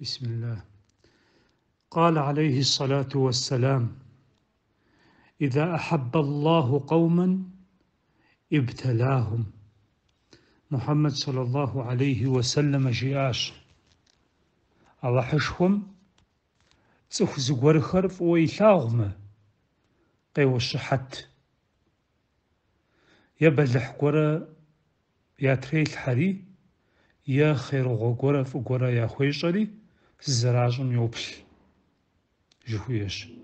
بسم الله قال عليه الصلاه والسلام اذا احب الله قوما ابتلاهم محمد صلى الله عليه وسلم جياش اوحشهم تسخ زغور خرف ويلاغم قي وشحت يبلح كره يا تريل حري يا خير غورف غورا يا خويشري siz zararjon Dziękuję jeszcze.